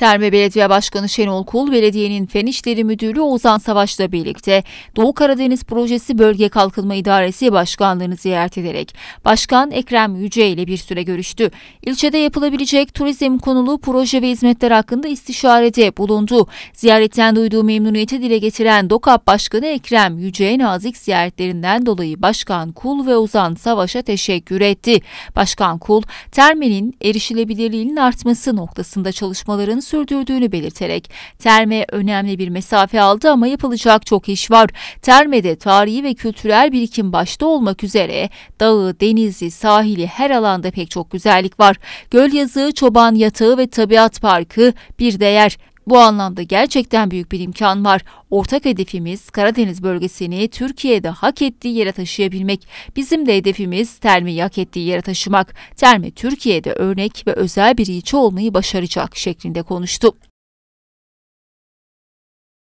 Terme Belediye Başkanı Şenol Kul, belediyenin Fen İşleri Müdürü Ozan Savaş'la birlikte Doğu Karadeniz Projesi Bölge Kalkınma İdaresi Başkanlığı'nı ziyaret ederek Başkan Ekrem Yüce ile bir süre görüştü. İlçede yapılabilecek turizm konulu proje ve hizmetler hakkında istişarede bulundu. Ziyaretten duyduğu memnuniyeti dile getiren DOKAP Başkanı Ekrem Yüce nazik ziyaretlerinden dolayı Başkan Kul ve Ozan Savaş'a teşekkür etti. Başkan Kul, termenin erişilebilirliğinin artması noktasında çalışmaların sürdürdüğünü belirterek Terme önemli bir mesafe aldı ama yapılacak çok iş var. Terme'de tarihi ve kültürel birikim başta olmak üzere dağı, denizi, sahili her alanda pek çok güzellik var. Göl yazığı, çoban yatağı ve tabiat parkı bir değer. Bu anlamda gerçekten büyük bir imkan var. Ortak hedefimiz Karadeniz bölgesini Türkiye'de hak ettiği yere taşıyabilmek. Bizim de hedefimiz Termi hak ettiği yere taşımak. Termi Türkiye'de örnek ve özel bir ilçe olmayı başaracak şeklinde konuştu.